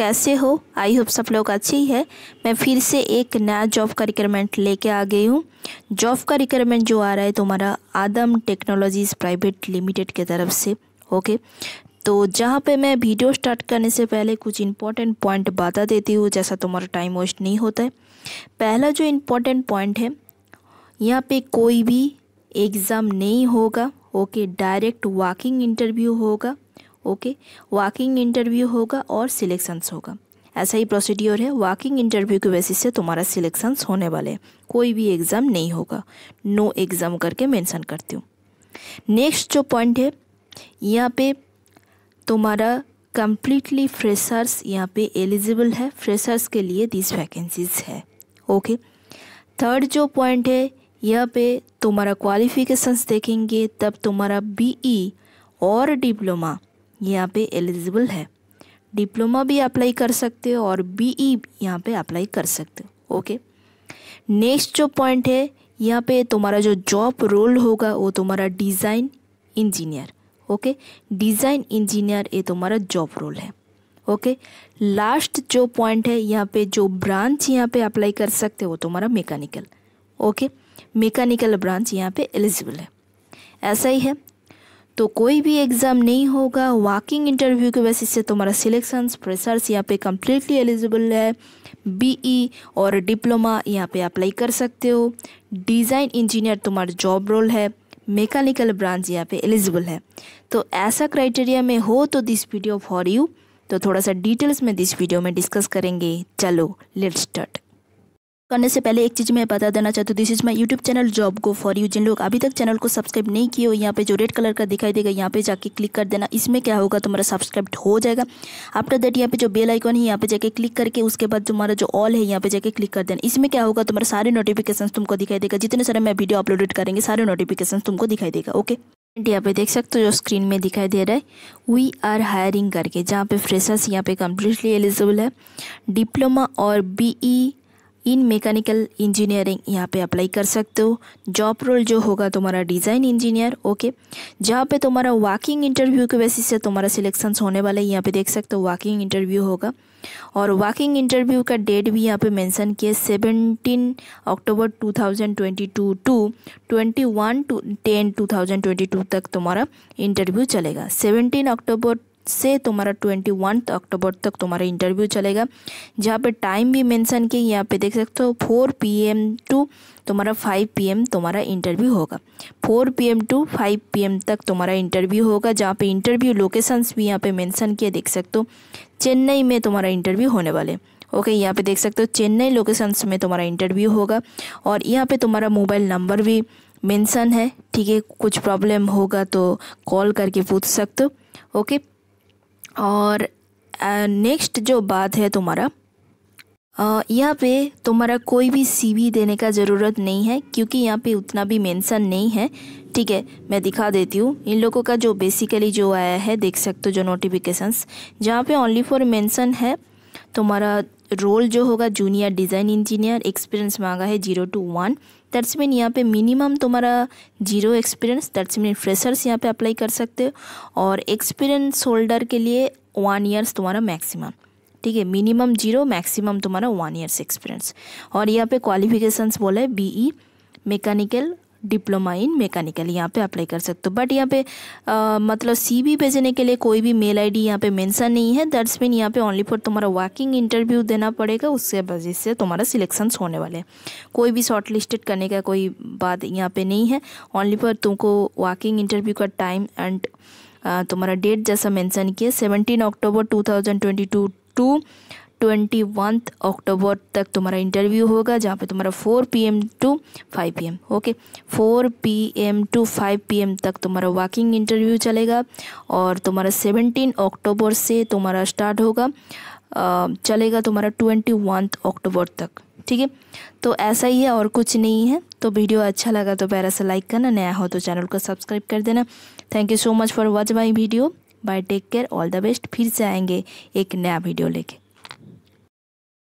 कैसे हो I hope सब लोग अच्छे ही है मैं फिर से एक नया जॉब का रिक्वायरमेंट लेके आ गई हूँ जॉब का रिक्वायरमेंट जो आ रहा है तुम्हारा आदम टेक्नोलॉजीज़ प्राइवेट लिमिटेड के तरफ से ओके तो जहाँ पे मैं वीडियो स्टार्ट करने से पहले कुछ इम्पोर्टेंट पॉइंट बता देती हूँ जैसा तुम्हारा टाइम वेस्ट नहीं होता है पहला जो इम्पोर्टेंट पॉइंट है यहाँ पर कोई भी एग्ज़ाम नहीं होगा ओके डायरेक्ट वॉकिंग इंटरव्यू होगा ओके वॉकिंग इंटरव्यू होगा और सिलेक्शंस होगा ऐसा ही प्रोसीड्योर है वॉकिंग इंटरव्यू के बेसिस से तुम्हारा सिलेक्शंस होने वाले कोई भी एग्ज़ाम नहीं होगा नो एग्ज़ाम करके मेंशन करती हूँ नेक्स्ट जो पॉइंट है यहाँ पे तुम्हारा कंप्लीटली फ्रेशर्स यहाँ पे एलिजिबल है फ्रेशर्स के लिए दिस वैकेंसीज है ओके थर्ड जो पॉइंट है यहाँ पे तुम्हारा क्वालिफिकेशंस देखेंगे तब तुम्हारा बीई e और डिप्लोमा यहाँ पे एलिजिबल है डिप्लोमा भी अप्लाई कर सकते हो और बी ई e यहाँ पर अप्लाई कर सकते हो ओके नेक्स्ट जो पॉइंट है यहाँ पे तुम्हारा जो जॉब रोल होगा वो तुम्हारा design engineer okay design engineer ये तुम्हारा जॉब रोल है ओके लास्ट जो पॉइंट है यहाँ पे जो ब्रांच यहाँ पे अप्लाई कर सकते हो तुम्हारा मेकानिकल ओके मेकानिकल ब्रांच यहाँ पे एलिजिबल है ऐसा ही है तो कोई भी एग्ज़ाम नहीं होगा वॉकिंग इंटरव्यू के बेसिस से तुम्हारा सिलेक्शंस प्रेसर्स यहाँ पे कम्प्लीटली एलिजिबल है बीई e और डिप्लोमा यहाँ पे अप्लाई कर सकते हो डिज़ाइन इंजीनियर तुम्हारा जॉब रोल है मेकानिकल ब्रांच यहाँ पे एलिजिबल है तो ऐसा क्राइटेरिया में हो तो दिस वीडियो फॉर यू तो थोड़ा सा डिटेल्स में दिस वीडियो में डिस्कस करेंगे चलो लेट स्टार्ट करने से पहले एक चीज़ मैं बता देना चाहती हूँ this is my YouTube channel job go for you जिन लोग अभी तक चैनल को सब्सक्राइब नहीं किए हो यहाँ पे जो रेड कलर का दिखाई देगा यहाँ पे जाके क्लिक कर देना इसमें क्या होगा तुम्हारा सब्सक्राइब हो जाएगा आफ्टर दैट यहाँ पे जो बेल आइकॉन है यहाँ पे जाके क्लिक करके उसके बाद तुम्हारा जो ऑल है यहाँ पे जाके क्लिक कर देना इसमें क्या होगा तुम्हारा सारे नोटिफिकेशन तुमको दिखाई देगा जितने सारे मैं वीडियो अपलोडेड करेंगे सारे नोटिफिकेशन तुमको दिखाई देगा ओके यहाँ पे देख सकते हो जो स्क्रीन में दिखाई दे रहा है वी आर हायरिंग करके जहाँ पे फ्रेशर्स यहाँ पे कम्प्लीटली एलिजिबल है डिप्लोमा और बीई इन मैकेनिकल इंजीनियरिंग यहाँ पे अप्लाई कर सकते हो जॉब रोल जो होगा तुम्हारा डिज़ाइन इंजीनियर ओके जहाँ पे तुम्हारा वॉकिंग इंटरव्यू के बेसिस से तुम्हारा सिलेक्शन होने वाला है यहाँ पे देख सकते हो वॉकिंग इंटरव्यू होगा और वॉकिंग इंटरव्यू का डेट भी यहाँ पे मेंशन किया seventeen October two thousand twenty two to twenty one to ten two thousand twenty two तक तुम्हारा इंटरव्यू चलेगा सेवनटीन अक्टूबर से तुम्हारा ट्वेंटी वन अक्टूबर तक तुम्हारा इंटरव्यू चलेगा जहाँ पे टाइम भी मेंशन किया यहाँ पे देख सकते हो फोर पीएम टू तुम्हारा फाइव पीएम तुम्हारा इंटरव्यू होगा four PM to five PM तक तुम्हारा इंटरव्यू होगा जहाँ पे इंटरव्यू लोकेशंस भी यहाँ पे मैंसन किए देख सकते हो चेन्नई में तुम्हारा इंटरव्यू होने वाले ओके यहाँ पे देख सकते हो चेन्नई लोकेशंस में तुम्हारा इंटरव्यू होगा और यहाँ पे तुम्हारा मोबाइल नंबर भी मेंशन है ठीक है कुछ प्रॉब्लम होगा तो कॉल करके पूछ सकते हो ओके और नेक्स्ट जो बात है तुम्हारा यहाँ पे तुम्हारा कोई भी सीवी देने का ज़रूरत नहीं है क्योंकि यहाँ पे उतना भी मेंशन नहीं है ठीक है मैं दिखा देती हूँ इन लोगों का जो बेसिकली जो आया है देख सकते हो जो नोटिफिकेशंस जहाँ पे ओनली फॉर मेंशन है तुम्हारा रोल जो होगा जूनियर डिज़ाइन इंजीनियर एक्सपीरियंस मांगा है zero to one that's mean यहाँ पे मिनिमम तुम्हारा zero experience that's mean freshers यहाँ पे अप्लाई कर सकते हो और एक्सपीरियंस होल्डर के लिए वन ईयर्स तुम्हारा मैक्सिमम ठीक है मिनिमम जीरो मैक्सिमम तुम्हारा वन ईयर्स एक्सपीरियंस और यहाँ पे क्वालिफिकेशंस बोला है E mechanical e, diploma in mechanical यहाँ पे अप्लाई कर सकते हो बट यहाँ पे आ, मतलब बी भेजने के लिए कोई भी मेल आईडी यहाँ पे मेंशन नहीं है दैट्स मीन यहाँ पे ओनली फॉर तुम्हारा वर्किंग इंटरव्यू देना पड़ेगा उससे वजह से तुम्हारा सिलेक्शंस होने वाले हैं कोई भी शॉर्ट लिस्टेड करने का कोई बात यहाँ पे नहीं है ओनली फॉर तुमको वॉकिंग इंटरव्यू का टाइम एंड तुम्हारा डेट जैसा मैंसन किया seventeen October to to to twenty one October तक तुम्हारा इंटरव्यू होगा जहाँ पे तुम्हारा four P M to five P M okay four P M to five P M तक तुम्हारा वॉकिंग इंटरव्यू चलेगा और तुम्हारा सेवनटीन अक्टूबर से तुम्हारा स्टार्ट होगा चलेगा तुम्हारा ट्वेंटी वन अक्टूबर तक ठीक है तो ऐसा ही है और कुछ नहीं है तो वीडियो अच्छा लगा तो पैरा से लाइक करना नया हो तो चैनल को सब्सक्राइब कर देना thank you so much for watch my video bye take care all the best फिर से आएंगे एक नया वीडियो लेके